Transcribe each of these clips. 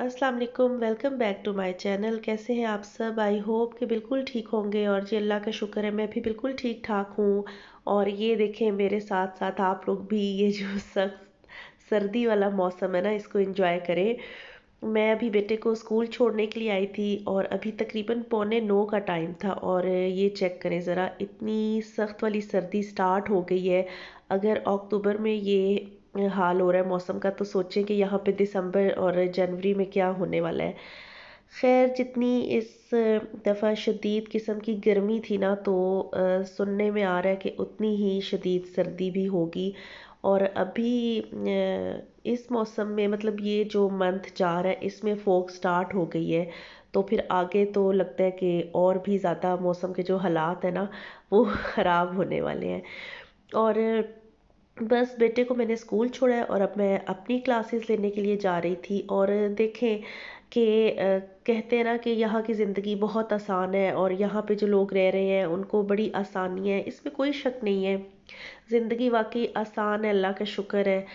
अस्सलाम वालेकुम welcome back to my channel कैसे हैं आप सब आई होप कि बिल्कुल ठीक होंगे और जी अल्लाह का शुक्र है मैं भी बिल्कुल ठीक ठाक हूँ और ये देखें मेरे साथ साथ आप लोग भी ये जो सख्त सर्दी वाला मौसम है ना इसको इन्जॉय करें मैं अभी बेटे को स्कूल छोड़ने के लिए आई थी और अभी तकरीबन पौने नौ का टाइम था और ये चेक करें ज़रा इतनी सख्त वाली सर्दी स्टार्ट हो गई है अगर अक्टूबर में ये हाल हो रहा है मौसम का तो सोचें कि यहाँ पे दिसंबर और जनवरी में क्या होने वाला है खैर जितनी इस दफ़ा शदीद किस्म की गर्मी थी ना तो आ, सुनने में आ रहा है कि उतनी ही शदीद सर्दी भी होगी और अभी इस मौसम में मतलब ये जो मंथ जा रहा है इसमें फोक स्टार्ट हो गई है तो फिर आगे तो लगता है कि और भी ज़्यादा मौसम के जो हालात हैं ना वो ख़राब होने वाले हैं और बस बेटे को मैंने स्कूल छोड़ा है और अब मैं अपनी क्लासेस लेने के लिए जा रही थी और देखें कि कहते हैं ना कि यहाँ की ज़िंदगी बहुत आसान है और यहाँ पे जो लोग रह रहे हैं उनको बड़ी आसानी है इसमें कोई शक नहीं है ज़िंदगी वाकई आसान है अल्लाह का शुक्र है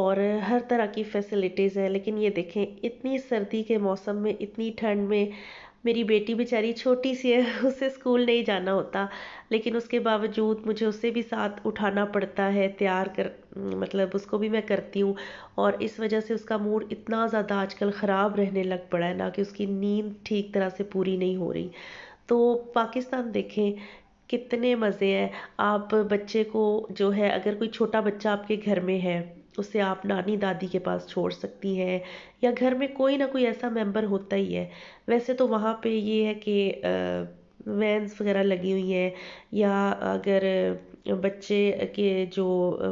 और हर तरह की फैसिलिटीज़ हैं लेकिन ये देखें इतनी सर्दी के मौसम में इतनी ठंड में मेरी बेटी बेचारी छोटी सी है उसे स्कूल नहीं जाना होता लेकिन उसके बावजूद मुझे उसे भी साथ उठाना पड़ता है तैयार कर मतलब उसको भी मैं करती हूँ और इस वजह से उसका मूड इतना ज़्यादा आजकल ख़राब रहने लग पड़ा है ना कि उसकी नींद ठीक तरह से पूरी नहीं हो रही तो पाकिस्तान देखें कितने मज़े हैं आप बच्चे को जो है अगर कोई छोटा बच्चा आपके घर में है उसे आप नानी दादी के पास छोड़ सकती हैं या घर में कोई ना कोई ऐसा मेंबर होता ही है वैसे तो वहाँ पे ये है कि वैन्स वगैरह लगी हुई हैं या अगर बच्चे के जो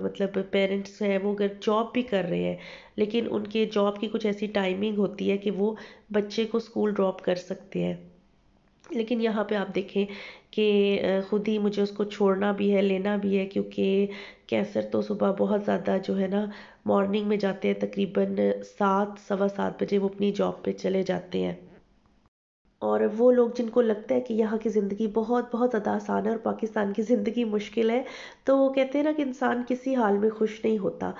मतलब पेरेंट्स हैं वो अगर जॉब भी कर रहे हैं लेकिन उनके जॉब की कुछ ऐसी टाइमिंग होती है कि वो बच्चे को स्कूल ड्रॉप कर सकते हैं लेकिन यहाँ पे आप देखें कि ख़ुद ही मुझे उसको छोड़ना भी है लेना भी है क्योंकि कैंसर तो सुबह बहुत ज़्यादा जो है ना मॉर्निंग में जाते हैं तकरीबन सात सवा सात बजे वो अपनी जॉब पे चले जाते हैं और वो लोग जिनको लगता है कि यहाँ की ज़िंदगी बहुत बहुत ज़्यादा आसान है और पाकिस्तान की ज़िंदगी मुश्किल है तो वो कहते हैं ना कि इंसान किसी हाल में खुश नहीं होता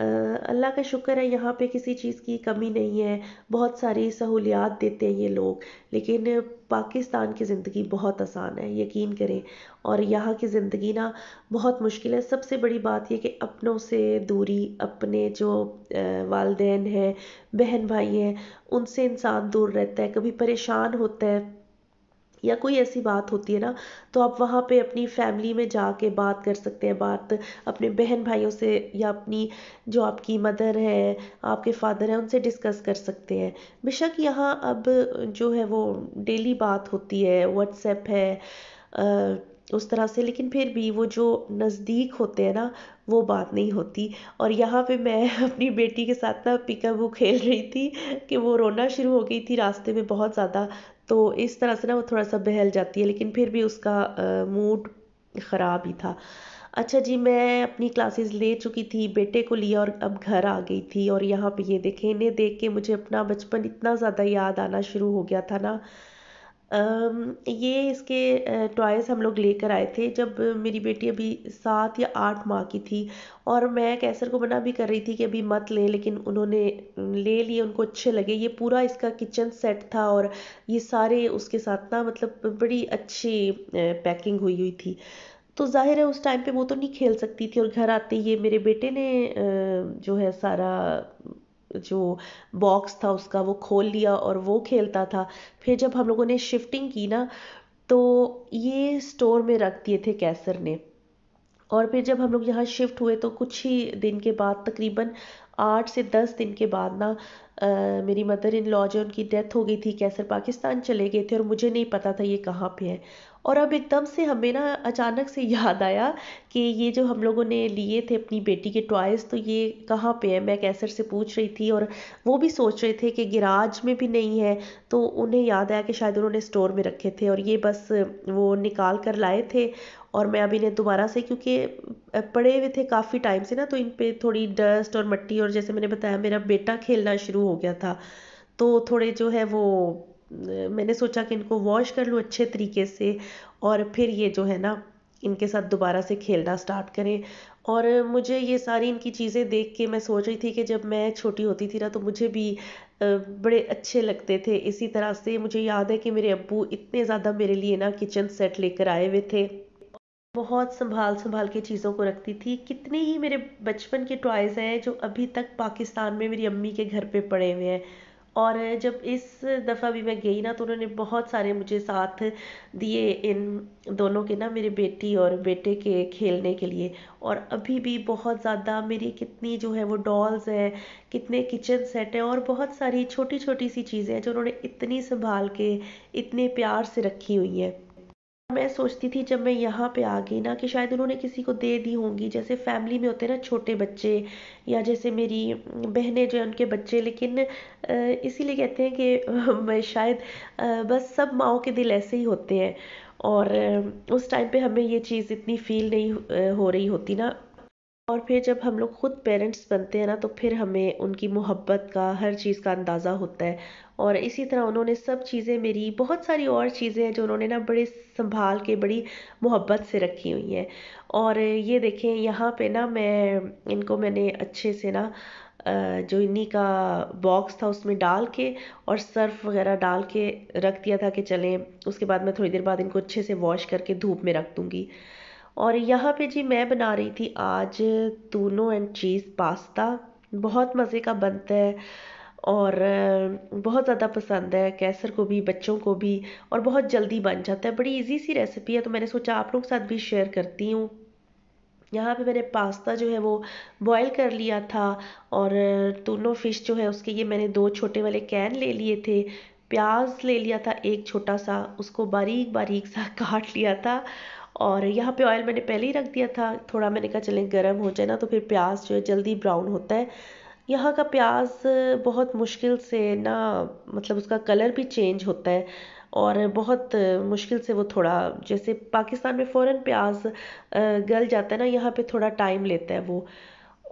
अल्लाह का शुक्र है यहाँ पे किसी चीज़ की कमी नहीं है बहुत सारी सहूलियात देते हैं ये लोग लेकिन पाकिस्तान की ज़िंदगी बहुत आसान है यकीन करें और यहाँ की ज़िंदगी ना बहुत मुश्किल है सबसे बड़ी बात यह कि अपनों से दूरी अपने जो वालदेन हैं बहन भाई हैं उनसे इंसान दूर रहता है कभी परेशान होता है या कोई ऐसी बात होती है ना तो आप वहाँ पे अपनी फैमिली में जा के बात कर सकते हैं बात अपने बहन भाइयों से या अपनी जो आपकी मदर है आपके फादर हैं उनसे डिस्कस कर सकते हैं बेशक यहाँ अब जो है वो डेली बात होती है व्हाट्सएप है आ, उस तरह से लेकिन फिर भी वो जो नज़दीक होते हैं ना वो बात नहीं होती और यहाँ पे मैं अपनी बेटी के साथ ना पिकअप वो खेल रही थी कि वो रोना शुरू हो गई थी रास्ते में बहुत ज़्यादा तो इस तरह से ना वो थोड़ा सा बहल जाती है लेकिन फिर भी उसका मूड ख़राब ही था अच्छा जी मैं अपनी क्लासेस ले चुकी थी बेटे को लिया और अब घर आ गई थी और यहाँ पे ये देखें इन्हें देख के मुझे अपना बचपन इतना ज़्यादा याद आना शुरू हो गया था ना ये इसके टॉयज़ हम लोग लेकर आए थे जब मेरी बेटी अभी सात या आठ माह की थी और मैं कैसर को मना भी कर रही थी कि अभी मत लें लेकिन उन्होंने ले लिए उनको अच्छे लगे ये पूरा इसका किचन सेट था और ये सारे उसके साथ ना मतलब बड़ी अच्छी पैकिंग हुई हुई थी तो जाहिर है उस टाइम पे वो तो नहीं खेल सकती थी और घर आते ये मेरे बेटे ने जो है सारा जो बॉक्स था उसका वो खोल लिया और वो खेलता था फिर जब हम लोगों ने शिफ्टिंग की ना तो ये स्टोर में रख दिए थे कैसर ने और फिर जब हम लोग यहाँ शिफ्ट हुए तो कुछ ही दिन के बाद तकरीबन आठ से दस दिन के बाद ना आ, मेरी मदर इन लॉ जो उनकी डेथ हो गई थी कैसर पाकिस्तान चले गए थे और मुझे नहीं पता था ये कहाँ पे है और अब एकदम से हमें ना अचानक से याद आया कि ये जो हम लोगों ने लिए थे अपनी बेटी के टॉयज़ तो ये कहाँ पे है मैं कैसर से पूछ रही थी और वो भी सोच रहे थे कि गिराज में भी नहीं है तो उन्हें याद आया कि शायद उन्होंने स्टोर में रखे थे और ये बस वो निकाल कर लाए थे और मैं अभी इन्हें दोबारा से क्योंकि पड़े हुए थे काफ़ी टाइम से ना तो इन पर थोड़ी डस्ट और मट्टी और जैसे मैंने बताया मेरा बेटा खेलना शुरू हो गया था तो थोड़े जो है वो मैंने सोचा कि इनको वॉश कर लूँ अच्छे तरीके से और फिर ये जो है ना इनके साथ दोबारा से खेलना स्टार्ट करें और मुझे ये सारी इनकी चीज़ें देख के मैं सोच रही थी कि जब मैं छोटी होती थी ना तो मुझे भी बड़े अच्छे लगते थे इसी तरह से मुझे याद है कि मेरे अब्बू इतने ज़्यादा मेरे लिए ना किचन सेट लेकर आए हुए थे बहुत संभाल संभाल के चीज़ों को रखती थी कितने ही मेरे बचपन के टॉयज़ हैं जो अभी तक पाकिस्तान में मेरी अम्मी के घर पे पड़े हुए हैं और जब इस दफ़ा भी मैं गई ना तो उन्होंने बहुत सारे मुझे साथ दिए इन दोनों के ना मेरे बेटी और बेटे के खेलने के लिए और अभी भी बहुत ज़्यादा मेरी कितनी जो है वो डॉल्स हैं कितने किचन सेट हैं और बहुत सारी छोटी छोटी सी चीज़ें हैं जो उन्होंने इतनी संभाल के इतने प्यार से रखी हुई हैं मैं सोचती थी जब मैं यहाँ पे आ गई ना कि शायद उन्होंने किसी को दे दी होंगी जैसे फैमिली में होते हैं ना छोटे बच्चे या जैसे मेरी बहनें जो हैं उनके बच्चे लेकिन इसीलिए कहते हैं कि मैं शायद बस सब माओ के दिल ऐसे ही होते हैं और उस टाइम पे हमें ये चीज़ इतनी फील नहीं हो रही होती ना और फिर जब हम लोग ख़ुद पेरेंट्स बनते हैं ना तो फिर हमें उनकी मोहब्बत का हर चीज़ का अंदाज़ा होता है और इसी तरह उन्होंने सब चीज़ें मेरी बहुत सारी और चीज़ें हैं जो उन्होंने ना बड़े संभाल के बड़ी मोहब्बत से रखी हुई हैं और ये देखें यहाँ पे ना मैं इनको मैंने अच्छे से ना जो इन्हीं का बॉक्स था उसमें डाल के और सर्फ वगैरह डाल के रख दिया था कि चलें उसके बाद मैं थोड़ी देर बाद इनको अच्छे से वॉश करके धूप में रख दूँगी और यहाँ पे जी मैं बना रही थी आज तूनो एंड चीज़ पास्ता बहुत मज़े का बनता है और बहुत ज़्यादा पसंद है कैसर को भी बच्चों को भी और बहुत जल्दी बन जाता है बड़ी इजी सी रेसिपी है तो मैंने सोचा आप लोगों के साथ भी शेयर करती हूँ यहाँ पे मैंने पास्ता जो है वो बॉईल कर लिया था और तूनो फ़िश जो है उसके ये मैंने दो छोटे वाले कैन ले लिए थे प्याज ले लिया था एक छोटा सा उसको बारीक बारीक सा काट लिया था और यहाँ पे ऑयल मैंने पहले ही रख दिया था थोड़ा मैंने कहा चलें गर्म हो जाए ना तो फिर प्याज जो है जल्दी ब्राउन होता है यहाँ का प्याज बहुत मुश्किल से ना मतलब उसका कलर भी चेंज होता है और बहुत मुश्किल से वो थोड़ा जैसे पाकिस्तान में फ़ौरन प्याज गल जाता है ना यहाँ पे थोड़ा टाइम लेता है वो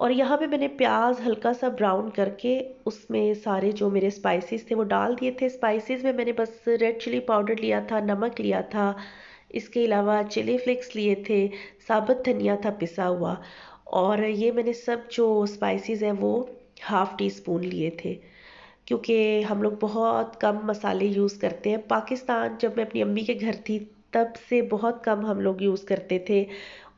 और यहाँ पे मैंने प्याज हल्का सा ब्राउन करके उसमें सारे जो मेरे स्पाइसेस थे वो डाल दिए थे स्पाइसेस में मैंने बस रेड चिली पाउडर लिया था नमक लिया था इसके अलावा चिली फ्लेक्स लिए थे साबुत धनिया था पिसा हुआ और ये मैंने सब जो स्पाइसेस हैं वो हाफ़ टी स्पून लिए थे क्योंकि हम लोग बहुत कम मसाले यूज़ करते हैं पाकिस्तान जब मैं अपनी अम्मी के घर थी तब से बहुत कम हम लोग यूज़ करते थे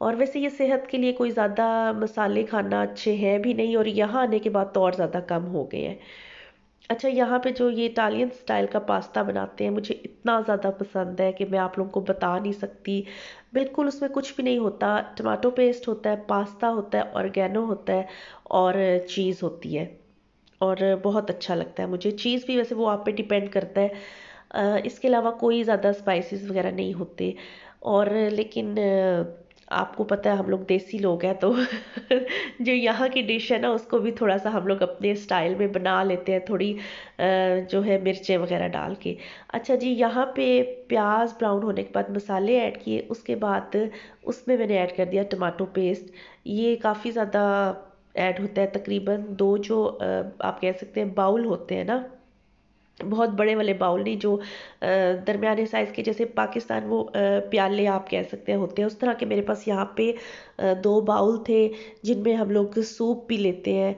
और वैसे ये सेहत के लिए कोई ज़्यादा मसाले खाना अच्छे हैं भी नहीं और यहाँ आने के बाद तो और ज़्यादा कम हो गए हैं अच्छा यहाँ पे जो ये इटालियन स्टाइल का पास्ता बनाते हैं मुझे इतना ज़्यादा पसंद है कि मैं आप लोगों को बता नहीं सकती बिल्कुल उसमें कुछ भी नहीं होता टमाटो पेस्ट होता है पास्ता होता है ऑर्गेनो होता है और चीज़ होती है और बहुत अच्छा लगता है मुझे चीज़ भी वैसे वो आप पे डिपेंड करता है इसके अलावा कोई ज़्यादा स्पाइसिस वगैरह नहीं होते और लेकिन आपको पता है हम लोग देसी लोग हैं तो जो यहाँ की डिश है ना उसको भी थोड़ा सा हम लोग अपने स्टाइल में बना लेते हैं थोड़ी जो है मिर्चें वगैरह डाल के अच्छा जी यहाँ पे प्याज ब्राउन होने के बाद मसाले ऐड किए उसके बाद उसमें मैंने ऐड कर दिया टमाटो पेस्ट ये काफ़ी ज़्यादा ऐड होता है तकरीबन दो जो आप कह सकते हैं बाउल होते हैं ना बहुत बड़े वाले बाउल नहीं जो दरमियाने साइज़ के जैसे पाकिस्तान वो प्याले आप कह सकते हैं होते हैं उस तरह के मेरे पास यहाँ पे दो बाउल थे जिनमें हम लोग सूप भी लेते हैं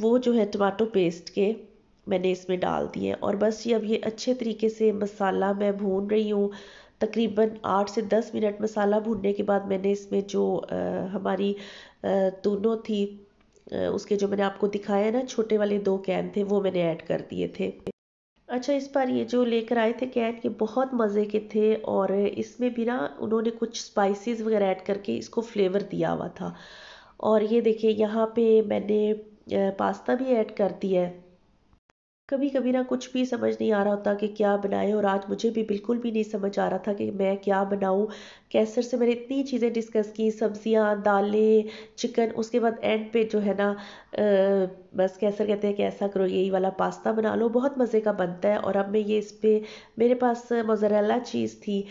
वो जो है टमाटो पेस्ट के मैंने इसमें डाल दिए और बस ये अब ये अच्छे तरीके से मसाला मैं भून रही हूँ तकरीबन आठ से दस मिनट मसाला भूनने के बाद मैंने इसमें जो आ, हमारी तूनों थी उसके जो मैंने आपको दिखाया ना छोटे वाले दो कैन थे वो मैंने ऐड कर दिए थे अच्छा इस बार ये जो लेकर आए थे कैन ये बहुत मज़े के थे और इसमें भी ना उन्होंने कुछ स्पाइसेस वगैरह ऐड करके इसको फ्लेवर दिया हुआ था और ये देखिए यहाँ पे मैंने पास्ता भी ऐड कर दिया है कभी कभी ना कुछ भी समझ नहीं आ रहा होता कि क्या बनाए और आज मुझे भी बिल्कुल भी नहीं समझ आ रहा था कि मैं क्या बनाऊँ कैसर से मैंने इतनी चीज़ें डिस्कस की सब्जियां दालें चिकन उसके बाद एंड पे जो है ना आ, बस कैसर कहते हैं कि ऐसा करो यही वाला पास्ता बना लो बहुत मज़े का बनता है और अब मैं ये इस पर मेरे पास मोजरेला चीज़ थी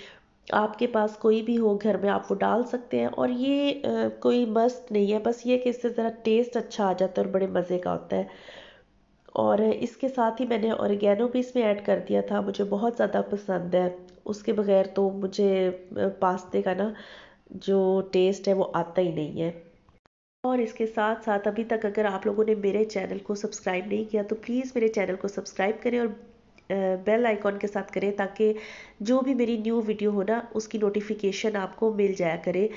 आपके पास कोई भी हो घर में आप वो डाल सकते हैं और ये आ, कोई मस्त नहीं है बस ये कि इससे ज़रा टेस्ट अच्छा आ जाता है और बड़े मज़े का होता है और इसके साथ ही मैंने औरगैनो भी इसमें ऐड कर दिया था मुझे बहुत ज़्यादा पसंद है उसके बगैर तो मुझे पास्ते का ना जो टेस्ट है वो आता ही नहीं है और इसके साथ साथ अभी तक अगर आप लोगों ने मेरे चैनल को सब्सक्राइब नहीं किया तो प्लीज़ मेरे चैनल को सब्सक्राइब करें और बेल आइकॉन के साथ करें ताकि जो भी मेरी न्यू वीडियो हो ना उसकी नोटिफिकेशन आपको मिल जाया करे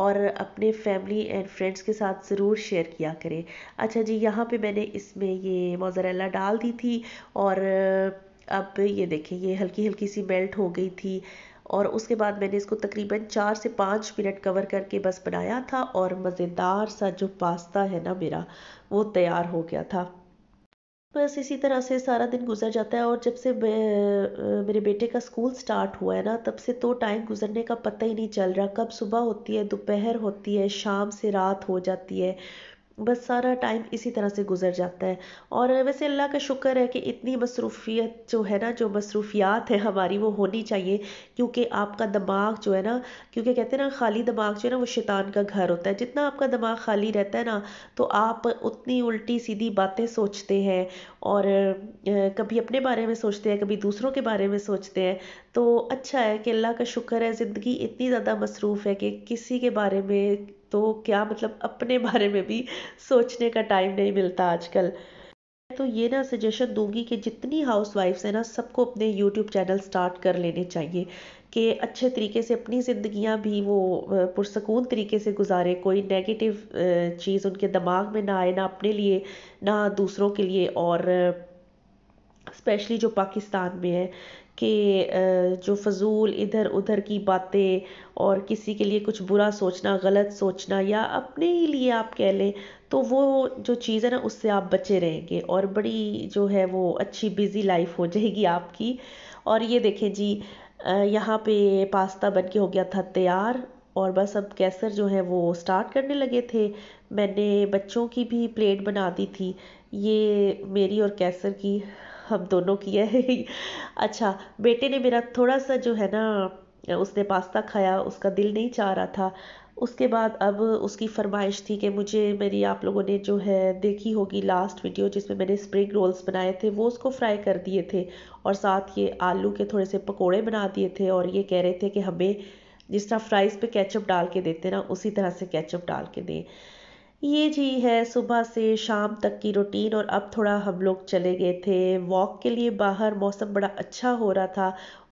और अपने फैमिली एंड फ्रेंड्स के साथ ज़रूर शेयर किया करें अच्छा जी यहाँ पे मैंने इसमें ये मोजरेला डाल दी थी और अब ये देखें ये हल्की हल्की सी मेल्ट हो गई थी और उसके बाद मैंने इसको तकरीबन चार से पाँच मिनट कवर करके बस बनाया था और मज़ेदार सा जो पास्ता है ना मेरा वो तैयार हो गया था बस इसी तरह से सारा दिन गुजर जाता है और जब से मेरे बेटे का स्कूल स्टार्ट हुआ है ना तब से तो टाइम गुजरने का पता ही नहीं चल रहा कब सुबह होती है दोपहर होती है शाम से रात हो जाती है बस सारा टाइम इसी तरह से गुजर जाता है और वैसे अल्लाह का शुक्र है कि इतनी मसरूफियत जो है ना जो मसरूफियात है हमारी वो होनी चाहिए क्योंकि आपका दिमाग जो है ना क्योंकि कहते हैं ना खाली दिमाग जो है ना वो शैतान का घर होता है जितना आपका दिमाग खाली रहता है ना तो आप उतनी उल्टी सीधी बातें सोचते हैं और कभी अपने बारे में सोचते हैं कभी दूसरों के बारे में सोचते हैं तो अच्छा है कि अल्लाह का शुक्र है ज़िंदगी इतनी ज़्यादा मसरूफ़ है कि किसी के बारे में तो क्या मतलब अपने बारे में भी सोचने का टाइम नहीं मिलता आजकल तो ये ना सजेशन दूंगी कि जितनी हाउस वाइफ्स हैं ना सबको अपने यूट्यूब चैनल स्टार्ट कर लेने चाहिए कि अच्छे तरीके से अपनी ज़िंदियाँ भी वो पुरसकून तरीके से गुजारे कोई नेगेटिव चीज़ उनके दिमाग में ना आए ना अपने लिए ना दूसरों के लिए और स्पेशली जो पाकिस्तान में है कि जो फजूल इधर उधर की बातें और किसी के लिए कुछ बुरा सोचना गलत सोचना या अपने ही लिए आप कह लें तो वो जो चीज़ है ना उससे आप बचे रहेंगे और बड़ी जो है वो अच्छी बिज़ी लाइफ हो जाएगी आपकी और ये देखें जी यहाँ पे पास्ता बन के हो गया था तैयार और बस अब कैसर जो है वो स्टार्ट करने लगे थे मैंने बच्चों की भी प्लेट बना दी थी ये मेरी और कैसर की हम दोनों की है अच्छा बेटे ने मेरा थोड़ा सा जो है ना उसने पास्ता खाया उसका दिल नहीं चाह रहा था उसके बाद अब उसकी फरमाइश थी कि मुझे मेरी आप लोगों ने जो है देखी होगी लास्ट वीडियो जिसमें मैंने स्प्रिंग रोल्स बनाए थे वो उसको फ्राई कर दिए थे और साथ ये आलू के थोड़े से पकोड़े बना दिए थे और ये कह रहे थे कि हमें जिस तरह फ्राइज़ पे केचप डाल के देते ना उसी तरह से केचप डाल के दें ये जी है सुबह से शाम तक की रूटीन और अब थोड़ा हम लोग चले गए थे वॉक के लिए बाहर मौसम बड़ा अच्छा हो रहा था